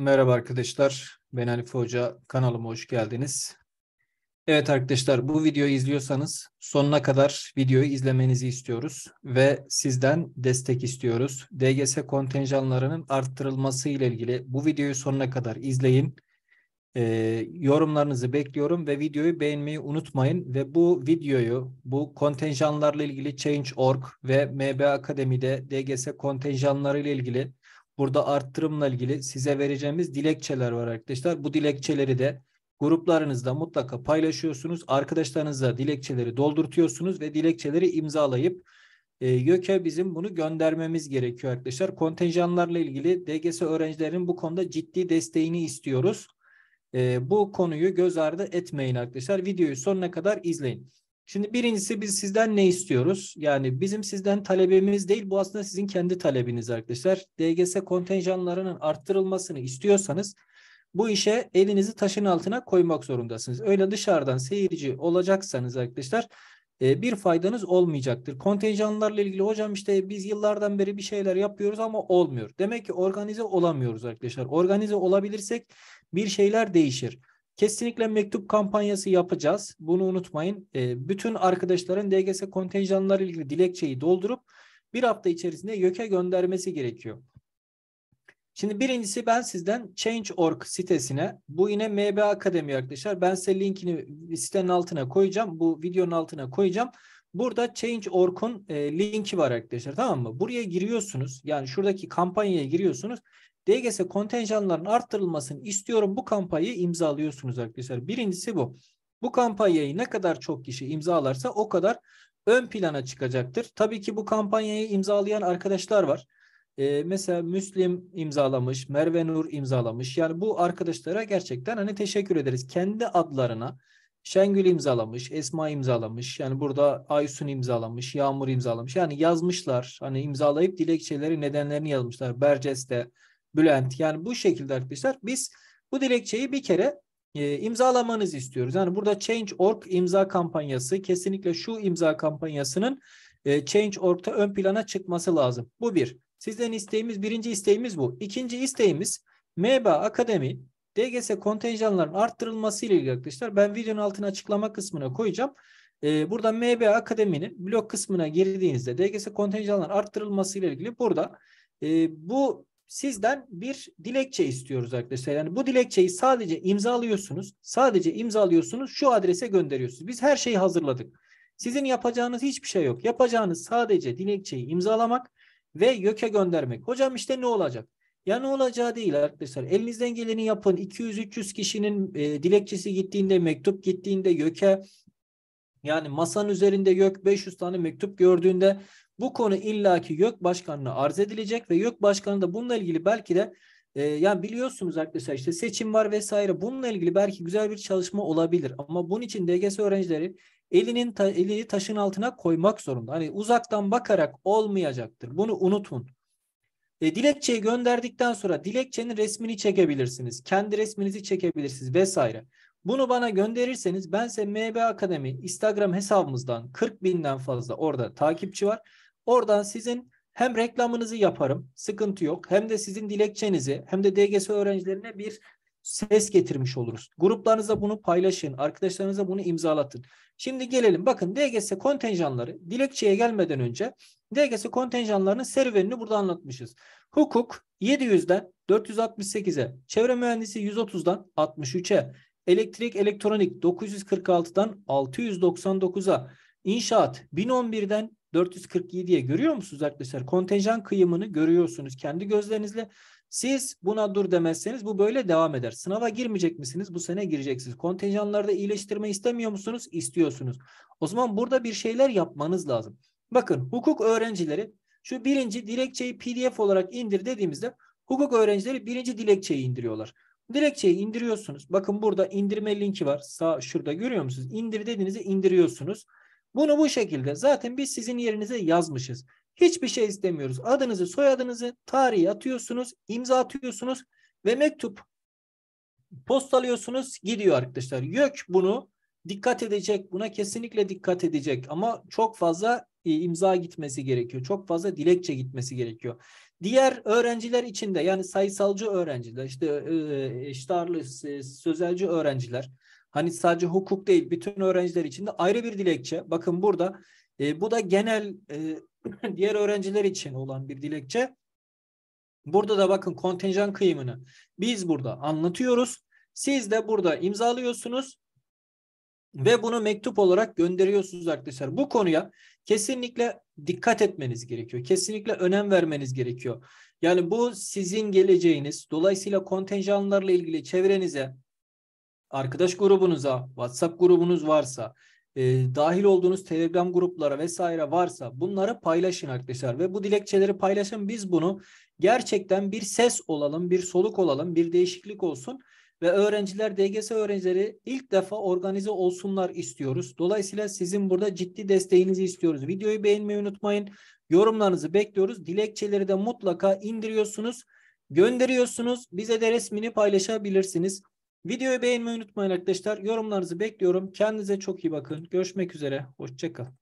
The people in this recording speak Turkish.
Merhaba arkadaşlar. Ben Hanif Hoca. Kanalıma hoş geldiniz. Evet arkadaşlar bu videoyu izliyorsanız sonuna kadar videoyu izlemenizi istiyoruz ve sizden destek istiyoruz. DGS kontenjanlarının arttırılması ile ilgili bu videoyu sonuna kadar izleyin. Ee, yorumlarınızı bekliyorum ve videoyu beğenmeyi unutmayın ve bu videoyu bu kontenjanlarla ilgili Change.org ve MB Akademi'de DGS kontenjanları ile ilgili Burada arttırımla ilgili size vereceğimiz dilekçeler var arkadaşlar. Bu dilekçeleri de gruplarınızda mutlaka paylaşıyorsunuz. Arkadaşlarınızla dilekçeleri doldurtuyorsunuz ve dilekçeleri imzalayıp e, YÖK'e bizim bunu göndermemiz gerekiyor arkadaşlar. Kontenjanlarla ilgili DGS öğrencilerin bu konuda ciddi desteğini istiyoruz. E, bu konuyu göz ardı etmeyin arkadaşlar. Videoyu sonuna kadar izleyin. Şimdi birincisi biz sizden ne istiyoruz? Yani bizim sizden talebimiz değil bu aslında sizin kendi talebiniz arkadaşlar. DGS kontenjanlarının arttırılmasını istiyorsanız bu işe elinizi taşın altına koymak zorundasınız. Öyle dışarıdan seyirci olacaksanız arkadaşlar e, bir faydanız olmayacaktır. Kontenjanlarla ilgili hocam işte biz yıllardan beri bir şeyler yapıyoruz ama olmuyor. Demek ki organize olamıyoruz arkadaşlar. Organize olabilirsek bir şeyler değişir. Kesinlikle mektup kampanyası yapacağız. Bunu unutmayın. Ee, bütün arkadaşların DGS kontenjanları ilgili dilekçeyi doldurup bir hafta içerisinde YÖK'e göndermesi gerekiyor. Şimdi birincisi ben sizden Change.org sitesine bu yine MBA Akademi arkadaşlar. Ben size linkini sitenin altına koyacağım. Bu videonun altına koyacağım. Burada Change.org'un e, linki var arkadaşlar tamam mı? Buraya giriyorsunuz. Yani şuradaki kampanyaya giriyorsunuz. DGS kontenjanların arttırılmasını istiyorum. Bu kampanyayı imzalıyorsunuz arkadaşlar. Birincisi bu. Bu kampanyayı ne kadar çok kişi imzalarsa o kadar ön plana çıkacaktır. Tabii ki bu kampanyayı imzalayan arkadaşlar var. Ee, mesela Müslim imzalamış, Merve Nur imzalamış. Yani bu arkadaşlara gerçekten hani teşekkür ederiz. Kendi adlarına Şengül imzalamış, Esma imzalamış. Yani burada Aysun imzalamış, Yağmur imzalamış. Yani yazmışlar. Hani imzalayıp dilekçeleri nedenlerini yazmışlar. Berces'te, Bülent. Yani bu şekilde arkadaşlar biz bu dilekçeyi bir kere e, imzalamanızı istiyoruz. Yani burada Change.org imza kampanyası kesinlikle şu imza kampanyasının e, Change.org'da ön plana çıkması lazım. Bu bir. Sizden isteğimiz birinci isteğimiz bu. İkinci isteğimiz MEBA Akademi DGS kontenjanların arttırılması ile ilgili arkadaşlar ben videonun altına açıklama kısmına koyacağım. Ee, burada MB Akademi'nin blog kısmına girdiğinizde DGS kontenjanların arttırılması ile ilgili burada e, bu sizden bir dilekçe istiyoruz arkadaşlar. Yani bu dilekçeyi sadece imzalıyorsunuz. Sadece imzalıyorsunuz şu adrese gönderiyorsunuz. Biz her şeyi hazırladık. Sizin yapacağınız hiçbir şey yok. Yapacağınız sadece dilekçeyi imzalamak ve YÖK'e göndermek. Hocam işte ne olacak? Ya ne olacağı değil arkadaşlar. Elinizden geleni yapın. 200-300 kişinin e, dilekçesi gittiğinde, mektup gittiğinde YÖK'e yani masanın üzerinde YÖK 500 tane mektup gördüğünde bu konu illaki YÖK başkanına arz edilecek ve YÖK başkanı da bununla ilgili belki de e, yani biliyorsunuz arkadaşlar işte seçim var vesaire bununla ilgili belki güzel bir çalışma olabilir ama bunun için DGS öğrencileri elinin ta, elini taşın altına koymak zorunda. Hani uzaktan bakarak olmayacaktır. Bunu unutun. E, dilekçeyi gönderdikten sonra dilekçenin resmini çekebilirsiniz. Kendi resminizi çekebilirsiniz vesaire. Bunu bana gönderirseniz ben size MB Akademi Instagram hesabımızdan 40 binden fazla orada takipçi var. Oradan sizin hem reklamınızı yaparım sıkıntı yok hem de sizin dilekçenizi hem de DGS öğrencilerine bir ses getirmiş oluruz. Gruplarınıza bunu paylaşın, arkadaşlarınıza bunu imzalatın. Şimdi gelelim bakın DGS kontenjanları dilekçeye gelmeden önce DGS kontenjanlarının serüvenini burada anlatmışız. Hukuk 700'den 468'e, çevre mühendisi 130'dan 63'e, elektrik elektronik 946'dan 699'a, inşaat 1011'den 447'ye görüyor musunuz arkadaşlar? Kontenjan kıyımını görüyorsunuz kendi gözlerinizle. Siz buna dur demezseniz bu böyle devam eder. Sınava girmeyecek misiniz? Bu sene gireceksiniz. Kontenjanlarda iyileştirme istemiyor musunuz? İstiyorsunuz. O zaman burada bir şeyler yapmanız lazım. Bakın hukuk öğrencileri şu birinci dilekçeyi pdf olarak indir dediğimizde hukuk öğrencileri birinci dilekçeyi indiriyorlar. Dilekçeyi indiriyorsunuz. Bakın burada indirme linki var. Sağ şurada görüyor musunuz? İndir dediğinizde indiriyorsunuz. Bunu bu şekilde zaten biz sizin yerinize yazmışız. Hiçbir şey istemiyoruz. Adınızı, soyadınızı, tarihi atıyorsunuz, imza atıyorsunuz ve mektup postalıyorsunuz gidiyor arkadaşlar. YÖK bunu dikkat edecek. Buna kesinlikle dikkat edecek ama çok fazla e, imza gitmesi gerekiyor. Çok fazla dilekçe gitmesi gerekiyor. Diğer öğrenciler içinde yani sayısalcı öğrenciler, işte e, e, iştarlı sözelci öğrenciler Hani sadece hukuk değil bütün öğrenciler için de ayrı bir dilekçe. Bakın burada e, bu da genel e, diğer öğrenciler için olan bir dilekçe. Burada da bakın kontenjan kıyımını biz burada anlatıyoruz. Siz de burada imzalıyorsunuz ve bunu mektup olarak gönderiyorsunuz arkadaşlar. Bu konuya kesinlikle dikkat etmeniz gerekiyor. Kesinlikle önem vermeniz gerekiyor. Yani bu sizin geleceğiniz. Dolayısıyla kontenjanlarla ilgili çevrenize, arkadaş grubunuza, WhatsApp grubunuz varsa, e, dahil olduğunuz Telegram gruplara vesaire varsa bunları paylaşın arkadaşlar ve bu dilekçeleri paylaşın. Biz bunu gerçekten bir ses olalım, bir soluk olalım, bir değişiklik olsun ve öğrenciler DGS öğrencileri ilk defa organize olsunlar istiyoruz. Dolayısıyla sizin burada ciddi desteğinizi istiyoruz. Videoyu beğenmeyi unutmayın. Yorumlarınızı bekliyoruz. Dilekçeleri de mutlaka indiriyorsunuz, gönderiyorsunuz. Bize de resmini paylaşabilirsiniz. Videoyu beğenmeyi unutmayın arkadaşlar. Yorumlarınızı bekliyorum. Kendinize çok iyi bakın. Görüşmek üzere. Hoşçakalın.